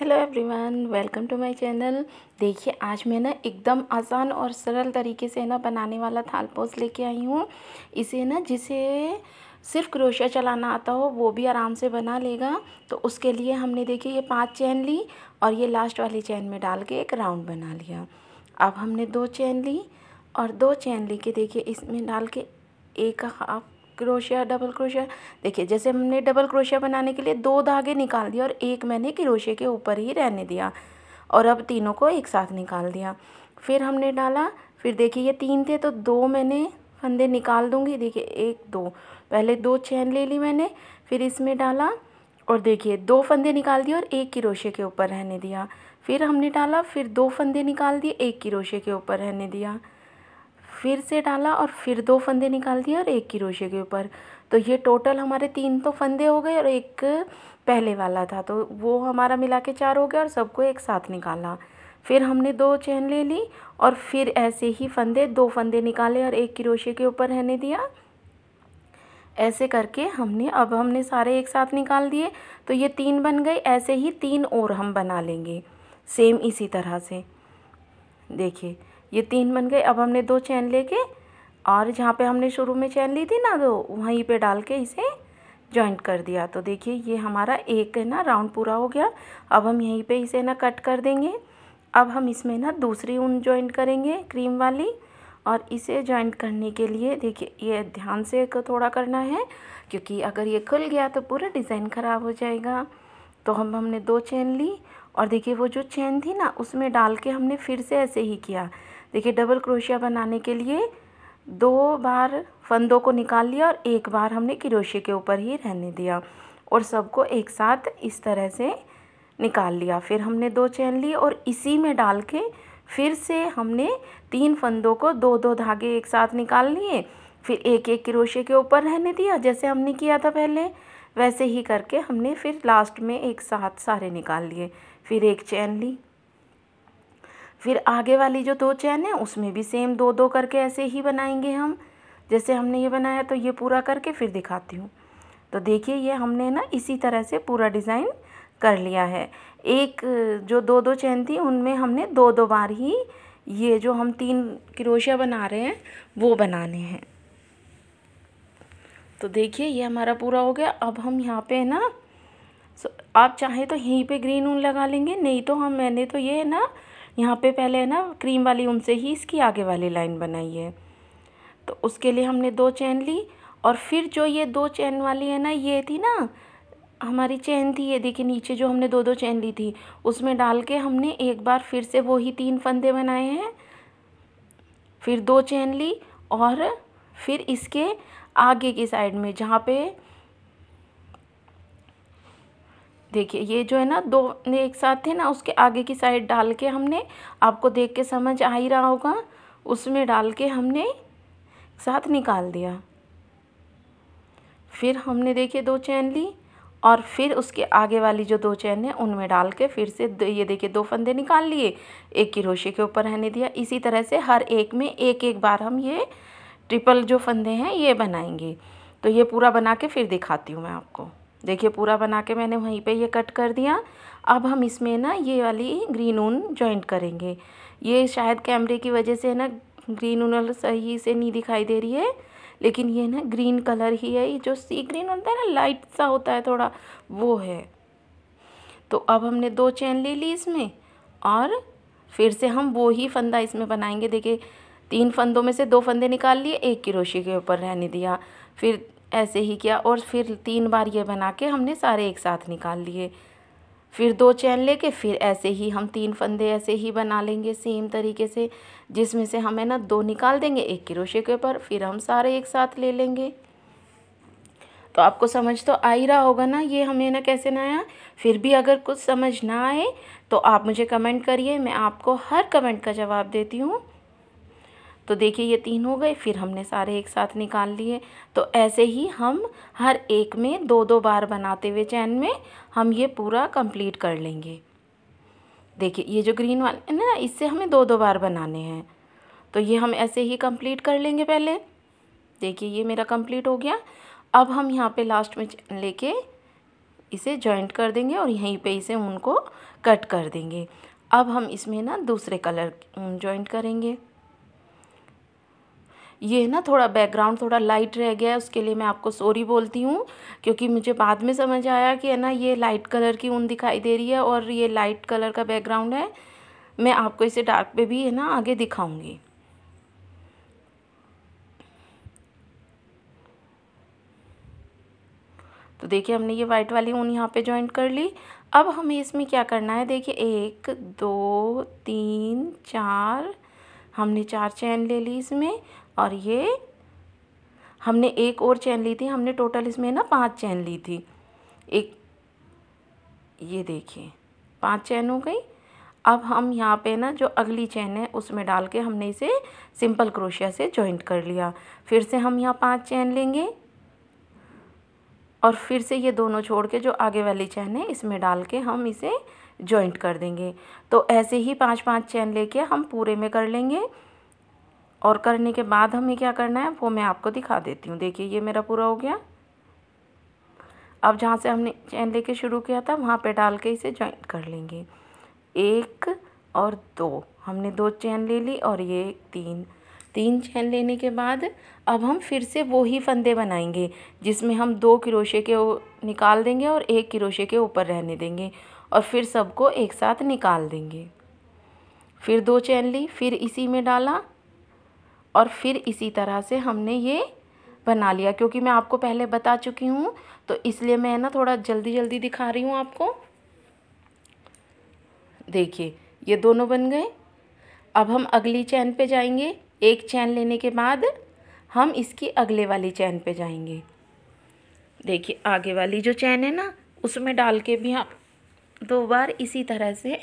hello everyone welcome to my channel देखिए आज मैं ना एकदम आसान और सरल तरीके से ना बनाने वाला थाल पोस लेके आई हूँ इसे ना जिसे सिर्फ क्रोशिया चलाना आता हो वो भी आराम से बना लेगा तो उसके लिए हमने देखिए ये पांच चैन ली और ये लास्ट वाली चैन में डाल के एक राउंड बना लिया अब हमने दो चैन ली और दो चैन ली के देखिए इसमें डाल के एक हाफ क्रोशिया डबल क्रोशिया देखिए जैसे हमने डबल क्रोशिया बनाने के लिए दो धागे निकाल दिए और एक मैंने क्रोशे के ऊपर ही रहने दिया और अब तीनों को एक साथ निकाल दिया फिर हमने डाला फिर देखिए ये तीन थे तो दो मैंने फंदे निकाल दूंगी देखिए एक दो पहले दो चैन ले ली मैंने फिर इसमें डाला और देखिए दो फंदे निकाल दिए और एक क्रोशे के ऊपर रहने दिया फिर हमने डाला फिर दो फंदे निकाल दिए एक क्रोशे के ऊपर रहने दिया फिर से डाला और फिर दो फंदे निकाल दिए और एक किरोशे के ऊपर तो ये टोटल हमारे तीन तो फंदे हो गए और एक पहले वाला था तो वो हमारा मिला के चार हो गया और सबको एक साथ निकाला फिर हमने दो चैन ले ली और फिर ऐसे ही फंदे दो फंदे निकाले और एक किरोशे के ऊपर रहने दिया ऐसे करके हमने अब हमने सारे एक साथ निकाल दिए तो ये तीन बन गए ऐसे ही तीन और हम बना लेंगे सेम इसी तरह से देखिए ये तीन बन गए अब हमने दो चैन लेके और जहाँ पे हमने शुरू में चैन ली थी ना तो वहीं पे डाल के इसे जॉइंट कर दिया तो देखिए ये हमारा एक है ना राउंड पूरा हो गया अब हम यहीं पे इसे ना कट कर देंगे अब हम इसमें ना दूसरी ऊन जॉइंट करेंगे क्रीम वाली और इसे जॉइंट करने के लिए देखिए ये ध्यान से थोड़ा करना है क्योंकि अगर ये खुल गया तो पूरा डिज़ाइन ख़राब हो जाएगा तो हम हमने दो चैन ली और देखिए वो जो चैन थी ना उसमें डाल के हमने फिर से ऐसे ही किया देखिए डबल क्रोशिया बनाने के लिए दो बार फंदों को निकाल लिया और एक बार हमने क्रोशिया के ऊपर ही रहने दिया और सबको एक साथ इस तरह से निकाल लिया फिर हमने दो चैन ली और इसी में डाल के फिर से हमने तीन फंदों को दो दो धागे एक साथ निकाल लिए फिर एक एक क्रोशे के ऊपर रहने दिया जैसे हमने किया था पहले वैसे ही करके हमने फिर लास्ट में एक साथ सारे निकाल लिए फिर एक चैन ली फिर आगे वाली जो दो चैन है उसमें भी सेम दो दो करके ऐसे ही बनाएंगे हम जैसे हमने ये बनाया तो ये पूरा करके फिर दिखाती हूँ तो देखिए ये हमने ना इसी तरह से पूरा डिज़ाइन कर लिया है एक जो दो दो चैन थी उनमें हमने दो दो बार ही ये जो हम तीन क्रोशिया बना रहे हैं वो बनाने हैं तो देखिए ये हमारा पूरा हो गया अब हम यहाँ पे ना आप चाहें तो यहीं पे ग्रीन ऊन लगा लेंगे नहीं तो हम मैंने तो ये ना यहाँ पे पहले है ना क्रीम वाली उनसे से ही इसकी आगे वाली लाइन बनाई है तो उसके लिए हमने दो चैन ली और फिर जो ये दो चैन वाली है ना ये थी ना हमारी चैन थी ये देखिए नीचे जो हमने दो दो चैन ली थी उसमें डाल के हमने एक बार फिर से वो ही तीन फंदे बनाए हैं फिर दो चैन ली और फिर इसके आगे की साइड में जहाँ पे देखिए ये जो है ना दो एक साथ थे ना उसके आगे की साइड डाल के हमने आपको देख के समझ आ ही रहा होगा उसमें डाल के हमने साथ निकाल दिया फिर हमने देखिए दो चैन ली और फिर उसके आगे वाली जो दो चैन है उनमें डाल के फिर से ये देखिए दो फंदे निकाल लिए एक क्रोशे के ऊपर रहने दिया इसी तरह से हर एक में एक एक बार हम ये ट्रिपल जो फंदे हैं ये बनाएंगे तो ये पूरा बना के फिर दिखाती हूँ मैं आपको देखिए पूरा बना के मैंने वहीं पे ये कट कर दिया अब हम इसमें ना ये वाली ग्रीन ऊन जॉइंट करेंगे ये शायद कैमरे की वजह से ना ग्रीन ऊन सही से नहीं दिखाई दे रही है लेकिन ये ना ग्रीन कलर ही है ये जो सी ग्रीन होता है ना लाइट सा होता है थोड़ा वो है तो अब हमने दो चैन ले ली इसमें और फिर से हम वो ही फंदा इसमें बनाएंगे देखिए तीन फंदों में से दो फंदे निकाल लिए एक किरोशी के ऊपर रहने दिया फिर ऐसे ही किया और फिर तीन बार ये बना के हमने सारे एक साथ निकाल लिए फिर दो चैन लेके फिर ऐसे ही हम तीन फंदे ऐसे ही बना लेंगे सेम तरीके से जिसमें से हम है ना दो निकाल देंगे एक क्रोशे के ऊपर फिर हम सारे एक साथ ले लेंगे तो आपको समझ तो आ ही रहा होगा ना ये हमें ना कैसे ना आया फिर भी अगर कुछ समझ ना आए तो आप मुझे कमेंट करिए मैं आपको हर कमेंट का जवाब देती हूँ तो देखिए ये तीन हो गए फिर हमने सारे एक साथ निकाल लिए तो ऐसे ही हम हर एक में दो दो बार बनाते हुए चैन में हम ये पूरा कंप्लीट कर लेंगे देखिए ये जो ग्रीन वाले है ना इससे हमें दो दो बार बनाने हैं तो ये हम ऐसे ही कंप्लीट कर लेंगे पहले देखिए ये मेरा कंप्लीट हो गया अब हम यहाँ पे लास्ट में लेके इसे जॉइंट कर देंगे और यहीं पे इसे उनको कट कर देंगे अब हम इसमें ना दूसरे कलर जॉइंट करेंगे ये है ना थोड़ा बैकग्राउंड थोड़ा लाइट रह गया है उसके लिए मैं आपको सॉरी बोलती हूँ क्योंकि मुझे बाद में समझ आया कि है ना ये लाइट कलर की ऊन दिखाई दे रही है और ये लाइट कलर का बैकग्राउंड है मैं आपको इसे डार्क पे भी है ना आगे दिखाऊंगी तो देखिए हमने ये वाइट वाली ऊन यहाँ पे ज्वाइंट कर ली अब हमें इसमें क्या करना है देखिए एक दो तीन चार हमने चार चैन ले ली इसमें और ये हमने एक और चैन ली थी हमने टोटल इसमें ना पांच चैन ली थी एक ये देखिए पांच चैन हो गई अब हम यहाँ पे ना जो अगली चैन है उसमें डाल के हमने इसे सिंपल क्रोशिया से जॉइंट कर लिया फिर से हम यहाँ पांच चैन लेंगे और फिर से ये दोनों छोड़ के जो आगे वाली चैन है इसमें डाल के हम इसे जॉइंट कर देंगे तो ऐसे ही पांच पांच चैन लेके हम पूरे में कर लेंगे और करने के बाद हमें क्या करना है वो मैं आपको दिखा देती हूँ देखिए ये मेरा पूरा हो गया अब जहाँ से हमने चैन लेके शुरू किया था वहाँ पे डाल के इसे जॉइंट कर लेंगे एक और दो हमने दो चैन ले ली और ये तीन तीन चैन लेने के बाद अब हम फिर से वो ही फंदे बनाएंगे जिसमें हम दो किरोशे के निकाल देंगे और एक किरोशे के ऊपर रहने देंगे और फिर सबको एक साथ निकाल देंगे फिर दो चैन ली फिर इसी में डाला और फिर इसी तरह से हमने ये बना लिया क्योंकि मैं आपको पहले बता चुकी हूँ तो इसलिए मैं ना थोड़ा जल्दी जल्दी दिखा रही हूँ आपको देखिए ये दोनों बन गए अब हम अगली चैन पे जाएंगे एक चैन लेने के बाद हम इसकी अगले वाली चैन पे जाएंगे देखिए आगे वाली जो चैन है ना उसमें डाल के भी आप दो बार इसी तरह से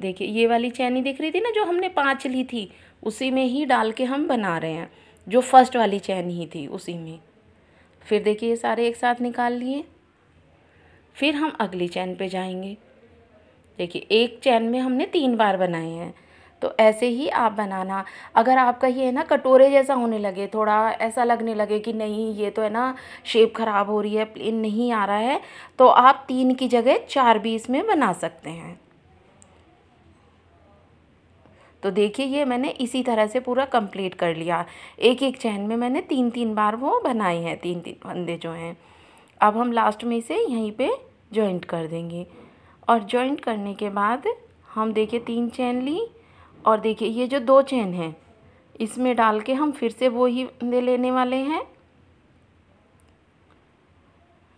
देखिए ये वाली चैनी दिख रही थी ना जो हमने पाँच ली थी उसी में ही डाल के हम बना रहे हैं जो फर्स्ट वाली चैन ही थी उसी में फिर देखिए सारे एक साथ निकाल लिए फिर हम अगली चैन पे जाएंगे देखिए एक चैन में हमने तीन बार बनाए हैं तो ऐसे ही आप बनाना अगर आपका ये है ना कटोरे जैसा होने लगे थोड़ा ऐसा लगने लगे कि नहीं ये तो है ना शेप ख़राब हो रही है प्लेन नहीं आ रहा है तो आप तीन की जगह चार भी इसमें बना सकते हैं तो देखिए ये मैंने इसी तरह से पूरा कंप्लीट कर लिया एक एक चैन में मैंने तीन तीन बार वो बनाए हैं तीन तीन फंदे जो हैं अब हम लास्ट में इसे यहीं पे जॉइंट कर देंगे और जॉइंट करने के बाद हम देखिए तीन चैन ली और देखिए ये जो दो चैन हैं इसमें डाल के हम फिर से वो ही फंदे लेने वाले हैं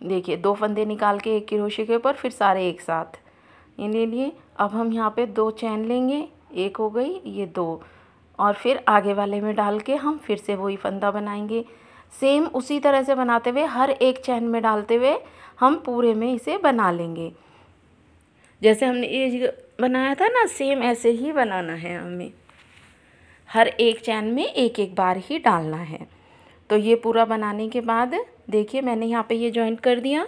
देखिए दो फंदे निकाल के एक किरोशे के ऊपर फिर सारे एक साथ ये ले लिए अब हम यहाँ पे दो चैन लेंगे एक हो गई ये दो और फिर आगे वाले में डाल के हम फिर से वही फंदा बनाएंगे सेम उसी तरह से बनाते हुए हर एक चैन में डालते हुए हम पूरे में इसे बना लेंगे जैसे हमने ये बनाया था ना सेम ऐसे ही बनाना है हमें हर एक चैन में एक एक बार ही डालना है तो ये पूरा बनाने के बाद देखिए मैंने यहाँ पे ये जॉइंट कर दिया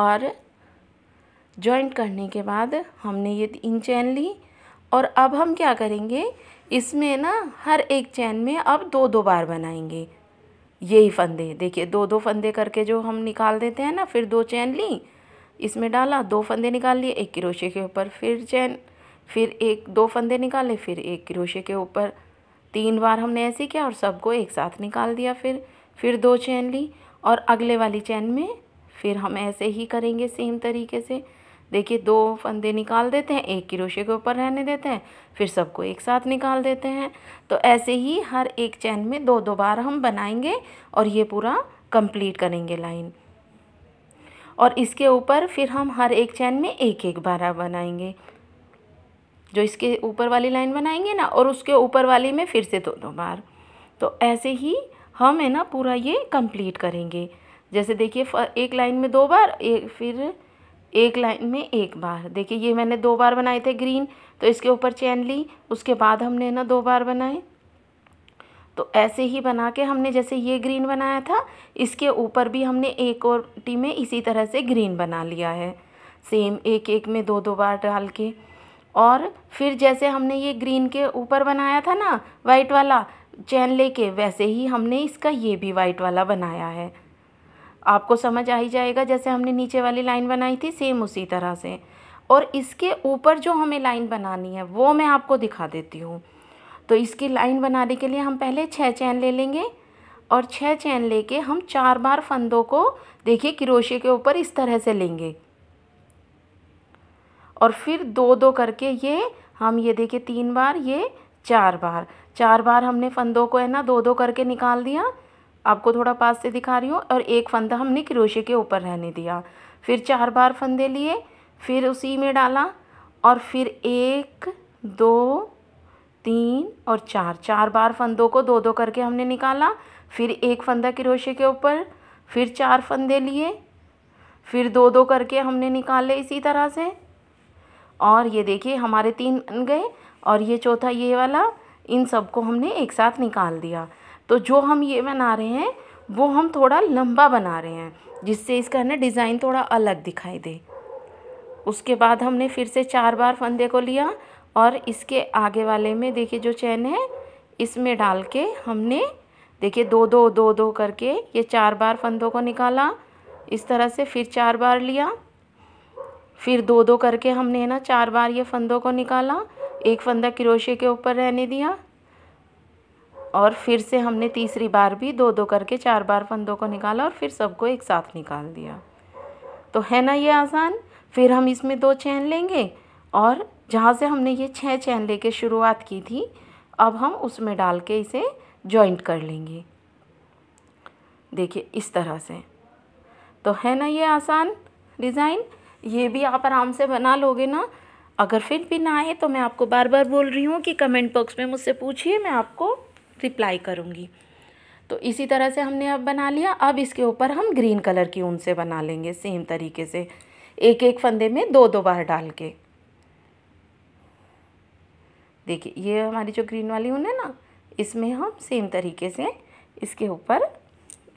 और जॉइंट करने के बाद हमने ये तीन चैन ली और अब हम क्या करेंगे इसमें ना हर एक चैन में अब दो दो बार बनाएंगे यही फंदे देखिए दो दो फंदे करके जो हम निकाल देते हैं ना फिर दो चैन ली इसमें डाला दो फंदे निकाल लिए एक क्रोशे के ऊपर फिर चैन फिर एक दो फंदे निकाले फिर एक क्रोशे के ऊपर तीन बार हमने ऐसे किया और सबको एक साथ निकाल दिया फिर फिर दो चैन ली और अगले वाली चैन में फिर हम ऐसे ही करेंगे सेम तरीके से देखिए दो फंदे निकाल देते हैं एक क्रोशे के ऊपर रहने देते हैं फिर सबको एक साथ निकाल देते हैं तो ऐसे ही हर एक चैन में दो दो बार हम बनाएंगे और ये पूरा कंप्लीट करेंगे लाइन और इसके ऊपर फिर हम हर एक चैन में एक एक बार बनाएंगे जो इसके ऊपर वाली लाइन बनाएंगे ना और उसके ऊपर वाली में फिर से दो दो बार तो ऐसे ही हम है ना पूरा ये कंप्लीट करेंगे जैसे देखिए एक लाइन में दो बार एक फिर एक लाइन में एक बार देखिए ये मैंने दो बार बनाए थे ग्रीन तो इसके ऊपर चैन ली उसके बाद हमने ना दो बार बनाए तो ऐसे ही बना के हमने जैसे ये ग्रीन बनाया था इसके ऊपर भी हमने एक और टी में इसी तरह से ग्रीन बना लिया है सेम एक एक में दो दो बार डाल के और फिर जैसे हमने ये ग्रीन के ऊपर बनाया था ना वाइट वाला चैन लेके वैसे ही हमने इसका ये भी वाइट वाला बनाया है आपको समझ आ ही जाएगा जैसे हमने नीचे वाली लाइन बनाई थी सेम उसी तरह से और इसके ऊपर जो हमें लाइन बनानी है वो मैं आपको दिखा देती हूँ तो इसकी लाइन बनाने के लिए हम पहले छः चैन ले लेंगे और छः चैन लेके हम चार बार फंदों को देखिए क्रोशे के ऊपर इस तरह से लेंगे और फिर दो दो करके ये हम ये देखिए तीन बार ये चार बार चार बार हमने फंदों को है ना दो दो करके निकाल दिया आपको थोड़ा पास से दिखा रही हूँ और एक फंदा हमने क्रोशे के ऊपर रहने दिया फिर चार बार फंदे लिए फिर उसी में डाला और फिर एक दो तीन और चार चार बार फंदों को दो दो करके हमने निकाला फिर एक फंदा क्रोशे के ऊपर फिर चार फंदे लिए फिर दो दो करके हमने निकाले इसी तरह से और ये देखिए हमारे तीन बन गए और ये चौथा ये वाला इन सबको हमने एक साथ निकाल दिया तो जो हम ये बना रहे हैं वो हम थोड़ा लंबा बना रहे हैं जिससे इसका ना डिज़ाइन थोड़ा अलग दिखाई दे उसके बाद हमने फिर से चार बार फंदे को लिया और इसके आगे वाले में देखिए जो चैन है इसमें डाल के हमने देखिए दो दो दो दो करके ये चार बार फंदों को निकाला इस तरह से फिर चार बार लिया फिर दो दो करके हमने ना चार बार ये फंदों को निकाला एक फंदा क्रोशे के ऊपर रहने दिया और फिर से हमने तीसरी बार भी दो दो करके चार बार फंदों को निकाला और फिर सबको एक साथ निकाल दिया तो है ना ये आसान फिर हम इसमें दो चैन लेंगे और जहाँ से हमने ये छः चैन लेके शुरुआत की थी अब हम उसमें डाल के इसे जॉइंट कर लेंगे देखिए इस तरह से तो है ना ये आसान डिज़ाइन ये भी आप आराम से बना लोगे ना अगर फिर भी ना आए तो मैं आपको बार बार बोल रही हूँ कि कमेंट बॉक्स में मुझसे पूछिए मैं आपको रिप्लाई करूँगी तो इसी तरह से हमने अब बना लिया अब इसके ऊपर हम ग्रीन कलर की ऊन से बना लेंगे सेम तरीके से एक एक फंदे में दो दो बार डाल के देखिए ये हमारी जो ग्रीन वाली ऊन है ना इसमें हम सेम तरीके से इसके ऊपर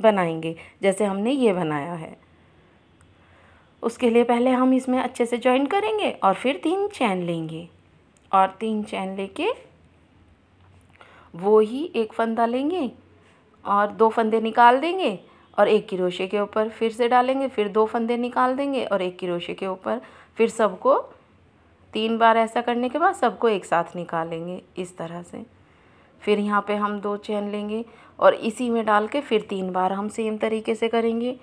बनाएंगे जैसे हमने ये बनाया है उसके लिए पहले हम इसमें अच्छे से ज्वाइन करेंगे और फिर तीन चैन लेंगे और तीन चैन लेके वो ही एक फंदा लेंगे और दो फंदे निकाल देंगे और एक किरोशे के ऊपर फिर से डालेंगे फिर दो फंदे निकाल देंगे और एक किरोशे के ऊपर फिर सबको तीन बार ऐसा करने के बाद सबको एक साथ निकालेंगे इस तरह से फिर यहाँ पे हम दो चैन लेंगे और इसी में डाल के फिर तीन बार हम सेम तरीके से करेंगे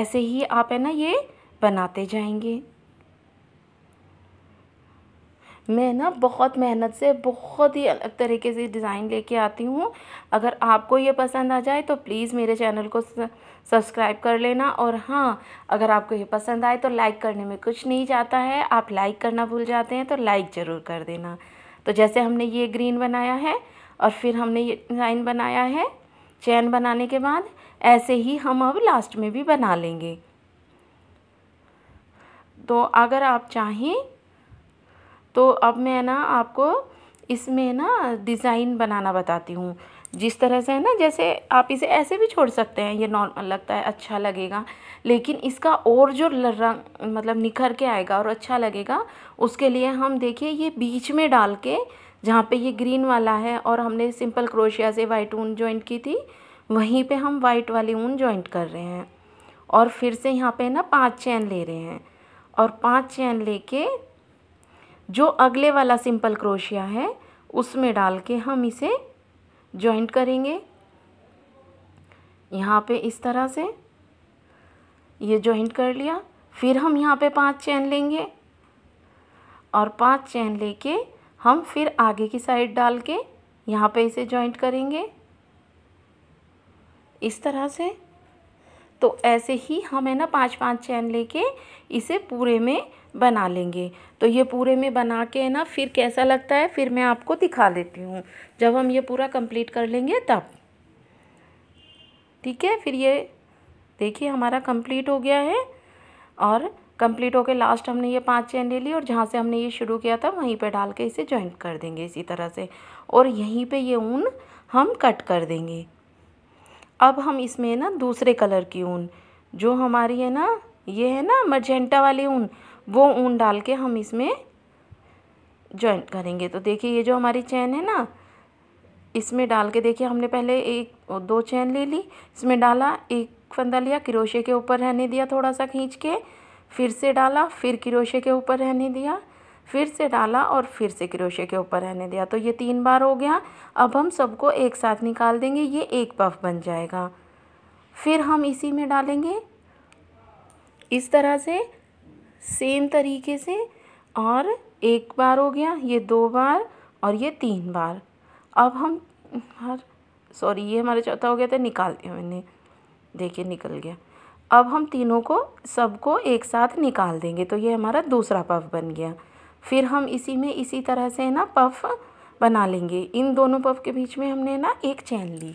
ऐसे ही आप है ना ये बनाते जाएंगे मैं ना बहुत मेहनत से बहुत ही अलग तरीके से डिज़ाइन लेके आती हूँ अगर आपको ये पसंद आ जाए तो प्लीज़ मेरे चैनल को सब्सक्राइब कर लेना और हाँ अगर आपको ये पसंद आए तो लाइक करने में कुछ नहीं जाता है आप लाइक करना भूल जाते हैं तो लाइक ज़रूर कर देना तो जैसे हमने ये ग्रीन बनाया है और फिर हमने ये डिज़ाइन बनाया है चैन बनाने के बाद ऐसे ही हम अब लास्ट में भी बना लेंगे तो अगर आप चाहें तो अब मैं ना आपको इसमें ना डिज़ाइन बनाना बताती हूँ जिस तरह से है ना जैसे आप इसे ऐसे भी छोड़ सकते हैं ये नॉर्मल लगता है अच्छा लगेगा लेकिन इसका और जो रंग मतलब निखर के आएगा और अच्छा लगेगा उसके लिए हम देखिए ये बीच में डाल के जहाँ पे ये ग्रीन वाला है और हमने सिंपल क्रोशिया से वाइट ऊन जॉइंट की थी वहीं पे हम वाइट वाली ऊन जॉइंट कर रहे हैं और फिर से यहाँ पर ना पाँच चैन ले रहे हैं और पाँच चैन ले जो अगले वाला सिंपल क्रोशिया है उसमें डाल के हम इसे जॉइंट करेंगे यहाँ पे इस तरह से ये जॉइंट कर लिया फिर हम यहाँ पे पांच चैन लेंगे और पांच चैन लेके हम फिर आगे की साइड डाल के यहाँ पे इसे जॉइंट करेंगे इस तरह से तो ऐसे ही हम है ना पांच पांच चैन लेके इसे पूरे में बना लेंगे तो ये पूरे में बना के ना फिर कैसा लगता है फिर मैं आपको दिखा देती हूँ जब हम ये पूरा कंप्लीट कर लेंगे तब ठीक है फिर ये देखिए हमारा कंप्लीट हो गया है और कंप्लीट होके लास्ट हमने ये पांच चैन ले ली और जहाँ से हमने ये शुरू किया था वहीं पे डाल के इसे जॉइंट कर देंगे इसी तरह से और यहीं पे ये ऊन हम कट कर देंगे अब हम इसमें ना दूसरे कलर की ऊन जो हमारी है ना ये है ना मजेंटा वाली ऊन वो ऊन डाल के हम इसमें जॉइंट करेंगे तो देखिए ये जो हमारी चैन है ना इसमें डाल के देखिए हमने पहले एक दो चैन ले ली इसमें डाला एक फंदा लिया क्रोशे के ऊपर रहने दिया थोड़ा सा खींच के फिर से डाला फिर क्रोशे के ऊपर रहने दिया फिर से डाला और फिर से क्रोशे के ऊपर रहने दिया तो ये तीन बार हो गया अब हम सबको एक साथ निकाल देंगे ये एक पफ बन जाएगा फिर हम इसी में डालेंगे इस तरह से सेम तरीके से और एक बार हो गया ये दो बार और ये तीन बार अब हम हर सॉरी ये हमारा चौथा हो गया था निकाल दिया मैंने देखिए निकल गया अब हम तीनों को सबको एक साथ निकाल देंगे तो ये हमारा दूसरा पफ बन गया फिर हम इसी में इसी तरह से ना पफ बना लेंगे इन दोनों पफ के बीच में हमने ना एक चैन ली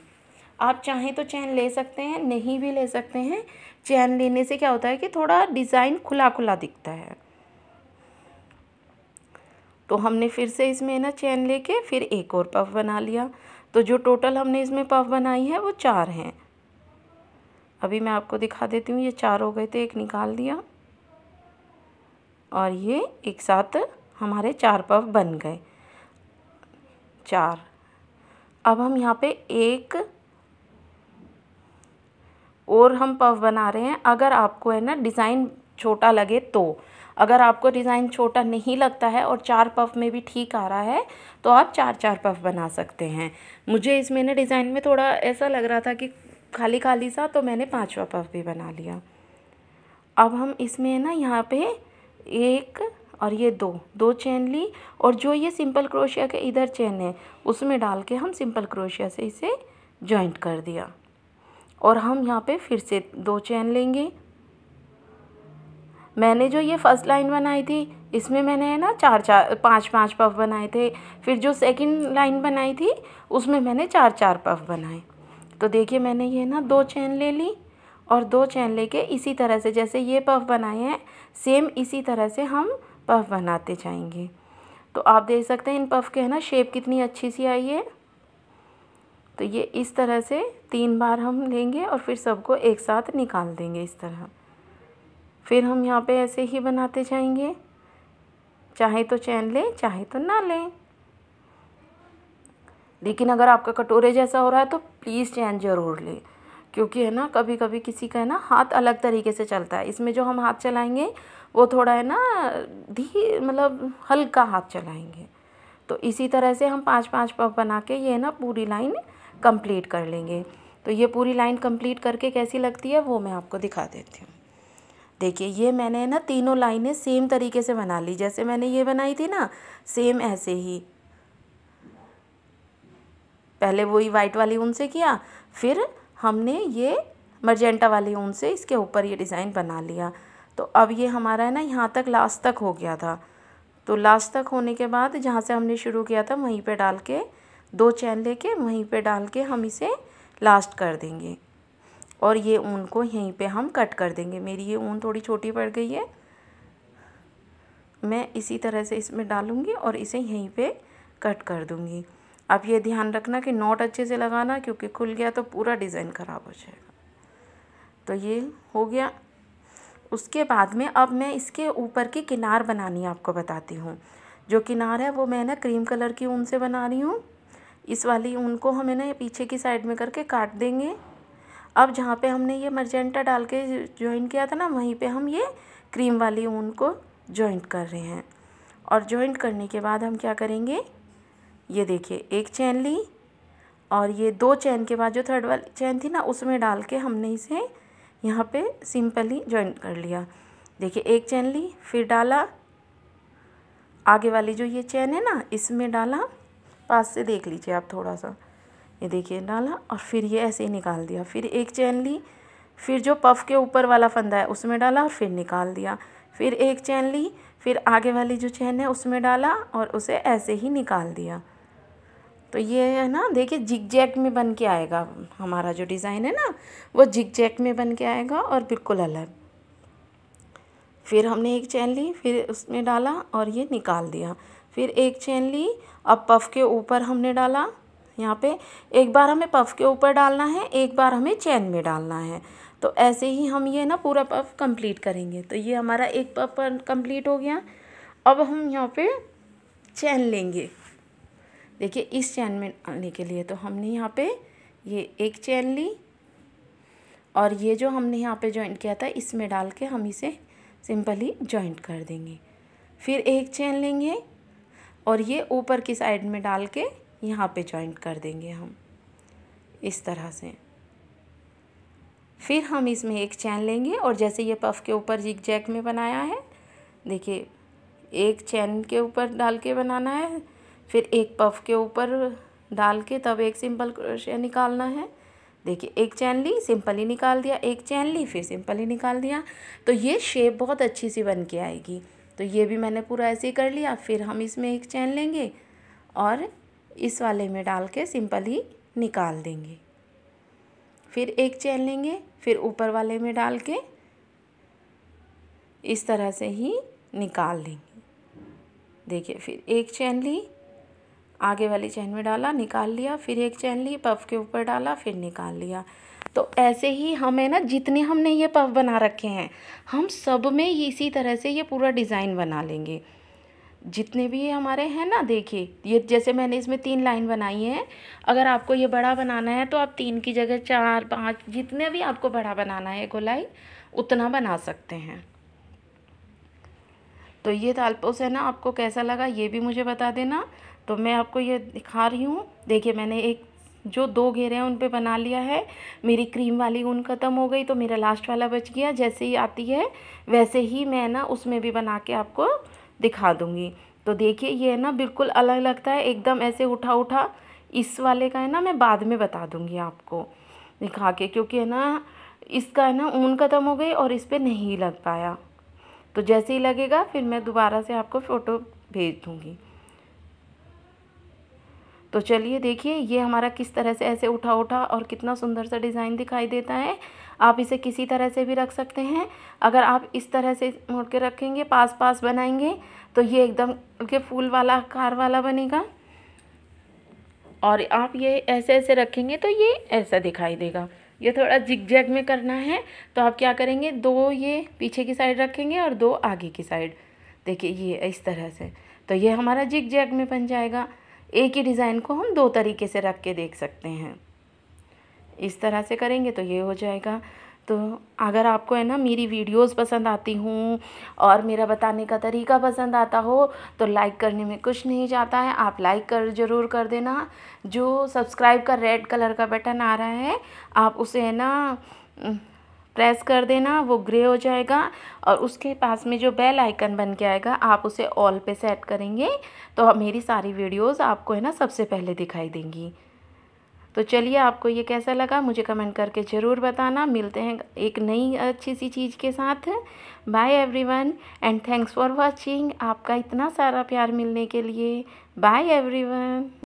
आप चाहें तो चैन ले सकते हैं नहीं भी ले सकते हैं चैन लेने से क्या होता है कि थोड़ा डिज़ाइन खुला खुला दिखता है तो हमने फिर से इसमें ना चैन लेके फिर एक और पफ बना लिया तो जो टोटल हमने इसमें पफ बनाई है वो चार हैं अभी मैं आपको दिखा देती हूँ ये चार हो गए थे एक निकाल दिया और ये एक साथ हमारे चार पफ बन गए चार अब हम यहाँ पे एक और हम पफ बना रहे हैं अगर आपको है ना डिज़ाइन छोटा लगे तो अगर आपको डिज़ाइन छोटा नहीं लगता है और चार पफ में भी ठीक आ रहा है तो आप चार चार पफ बना सकते हैं मुझे इसमें ना डिज़ाइन में थोड़ा ऐसा लग रहा था कि खाली खाली सा तो मैंने पाँचवा पफ भी बना लिया अब हम इसमें ना यहाँ पे एक और ये दो दो चैन ली और जो ये सिंपल क्रोशिया के इधर चैन है उसमें डाल के हम सिंपल क्रोशिया से इसे जॉइंट कर दिया और हम यहाँ पे फिर से दो चैन लेंगे मैंने जो ये फर्स्ट लाइन बनाई थी इसमें मैंने है ना चार चार पांच पांच पफ बनाए थे फिर जो सेकंड लाइन बनाई थी उसमें मैंने चार चार पफ बनाए तो देखिए मैंने ये ना दो चैन ले ली और दो चैन लेके इसी तरह से जैसे ये पफ बनाए हैं सेम इसी तरह से हम पफ बनाते जाएंगे तो आप देख सकते हैं इन पफ के है ना शेप कितनी अच्छी सी आई है तो ये इस तरह से तीन बार हम लेंगे और फिर सबको एक साथ निकाल देंगे इस तरह फिर हम यहाँ पे ऐसे ही बनाते जाएंगे चाहे तो चैन लें चाहे तो ना लें लेकिन अगर आपका कटोरे जैसा हो रहा है तो प्लीज़ चैन ज़रूर लें क्योंकि है ना कभी कभी किसी का है ना हाथ अलग तरीके से चलता है इसमें जो हम हाथ चलाएंगे वो थोड़ा है ना धी मतलब हल्का हाथ चलाएंगे तो इसी तरह से हम पांच पांच पफ बना के ये ना पूरी लाइन कंप्लीट कर लेंगे तो ये पूरी लाइन कंप्लीट करके कैसी लगती है वो मैं आपको दिखा देती हूँ देखिए ये मैंने ना तीनों लाइनें सेम तरीके से बना ली जैसे मैंने ये बनाई थी ना सेम ऐसे ही पहले वही वाइट वाली ऊन से किया फिर हमने ये मर्जेंटा वाली ऊन से इसके ऊपर ये डिज़ाइन बना लिया तो अब ये हमारा है ना यहाँ तक लास्ट तक हो गया था तो लास्ट तक होने के बाद जहाँ से हमने शुरू किया था वहीं पे डाल के दो चैन लेके वहीं पे डाल के हम इसे लास्ट कर देंगे और ये ऊन को यहीं पे हम कट कर देंगे मेरी ये ऊन थोड़ी छोटी पड़ गई है मैं इसी तरह से इसमें डालूँगी और इसे यहीं पर कट कर दूँगी आप ये ध्यान रखना कि नोट अच्छे से लगाना क्योंकि खुल गया तो पूरा डिज़ाइन ख़राब हो जाएगा तो ये हो गया उसके बाद में अब मैं इसके ऊपर की किनार बनानी आपको बताती हूँ जो किनार है वो मैं ना क्रीम कलर की ऊन से बना रही हूँ इस वाली ऊन को हमें ना पीछे की साइड में करके काट देंगे अब जहाँ पे हमने ये मर्जेंटा डाल के जॉइंट किया था ना वहीं पे हम ये क्रीम वाली ऊन को जॉइंट कर रहे हैं और जॉइंट करने के बाद हम क्या करेंगे ये देखिए एक चैन ली और ये दो चैन के बाद जो थर्ड वाली चैन थी ना उसमें डाल के हमने इसे यहाँ पे सिंपली जॉइंट कर लिया देखिए एक चैन ली फिर डाला आगे वाली जो ये चैन है ना इसमें डाला पास से देख लीजिए आप थोड़ा सा ये देखिए डाला और फिर ये ऐसे ही निकाल दिया फिर एक चैन ली फिर जो पफ के ऊपर वाला फंदा है उसमें डाला और फिर निकाल दिया फिर एक चैन ली फिर आगे वाली जो चैन है उसमें डाला और उसे ऐसे ही निकाल दिया तो ये है ना देखिए जिग जैक में बन के आएगा हमारा जो डिज़ाइन है ना वो जिग जैक में बन के आएगा और बिल्कुल अलग फिर हमने एक चैन ली फिर उसमें डाला और ये निकाल दिया फिर एक चेन ली अब पफ के ऊपर हमने डाला यहाँ पे एक बार हमें पफ के ऊपर डालना है एक बार हमें चेन में डालना है तो ऐसे ही हम ये ना पूरा पफ कंप्लीट करेंगे तो ये हमारा एक पफ कंप्लीट हो गया अब हम यहाँ पे चैन लेंगे देखिए इस चैन में डालने के लिए तो हमने यहाँ पे ये एक चैन ली और ये जो हमने यहाँ पे जॉइंट किया था इसमें डाल के हम इसे सिंपली जॉइंट कर देंगे फिर एक चैन लेंगे और ये ऊपर की साइड में डाल के यहाँ पे जॉइंट कर देंगे हम इस तरह से फिर हम इसमें एक चैन लेंगे और जैसे ये पफ के ऊपर जिक जैक में बनाया है देखिए एक चैन के ऊपर डाल के बनाना है फिर एक पफ के ऊपर डाल के तब एक सिंपल क्रोशिया निकालना है देखिए एक चैन ली सिंपल ही निकाल दिया एक चैन ली फिर सिंपल ही निकाल दिया तो ये शेप बहुत अच्छी सी बन के आएगी तो ये भी मैंने पूरा ऐसे ही कर लिया फिर हम इसमें एक चैन लेंगे और इस वाले में डाल के सिंपल ही निकाल देंगे फिर एक चैन लेंगे फिर ऊपर वाले में डाल के इस तरह से ही निकाल लेंगे देखिए फिर एक चैन ली आगे वाली चैन में डाला निकाल लिया फिर एक चैन ली पफ के ऊपर डाला फिर निकाल लिया तो ऐसे ही हमें ना जितने हमने ये पफ बना रखे हैं हम सब में इसी तरह से ये पूरा डिज़ाइन बना लेंगे जितने भी ये हमारे हैं ना देखिए ये जैसे मैंने इसमें तीन लाइन बनाई है अगर आपको ये बड़ा बनाना है तो आप तीन की जगह चार पाँच जितने भी आपको बड़ा बनाना है गोलाई उतना बना सकते हैं तो ये तालपोस है ना आपको कैसा लगा ये भी मुझे बता देना तो मैं आपको ये दिखा रही हूँ देखिए मैंने एक जो दो घेरे हैं उन पे बना लिया है मेरी क्रीम वाली ऊन ख़त्म हो गई तो मेरा लास्ट वाला बच गया जैसे ही आती है वैसे ही मैं ना उसमें भी बना के आपको दिखा दूँगी तो देखिए ये है ना बिल्कुल अलग लगता है एकदम ऐसे उठा उठा इस वाले का है ना मैं बाद में बता दूँगी आपको दिखा के क्योंकि है ना इसका है ना ऊन ख़त्म हो गई और इस पर नहीं लग पाया तो जैसे ही लगेगा फिर मैं दोबारा से आपको फ़ोटो भेज दूँगी तो चलिए देखिए ये हमारा किस तरह से ऐसे उठा उठा और कितना सुंदर सा डिज़ाइन दिखाई देता है आप इसे किसी तरह से भी रख सकते हैं अगर आप इस तरह से मोड़ के रखेंगे पास पास बनाएंगे तो ये एकदम के फूल वाला आकार वाला बनेगा और आप ये ऐसे ऐसे रखेंगे तो ये ऐसा दिखाई देगा ये थोड़ा जिग जैग में करना है तो आप क्या करेंगे दो ये पीछे की साइड रखेंगे और दो आगे की साइड देखिए ये इस तरह से तो ये हमारा जिग जैग में बन जाएगा एक ही डिज़ाइन को हम दो तरीके से रख के देख सकते हैं इस तरह से करेंगे तो ये हो जाएगा तो अगर आपको है ना मेरी वीडियोस पसंद आती हूँ और मेरा बताने का तरीका पसंद आता हो तो लाइक करने में कुछ नहीं जाता है आप लाइक कर ज़रूर कर देना जो सब्सक्राइब का रेड कलर का बटन आ रहा है आप उसे है ना प्रेस कर देना वो ग्रे हो जाएगा और उसके पास में जो बेल आइकन बन के आएगा आप उसे ऑल पे सेट करेंगे तो मेरी सारी वीडियोस आपको है ना सबसे पहले दिखाई देंगी तो चलिए आपको ये कैसा लगा मुझे कमेंट करके ज़रूर बताना मिलते हैं एक नई अच्छी सी चीज़ के साथ bye everyone and thanks for watching आपका इतना सारा प्यार मिलने के लिए बाय एवरीवन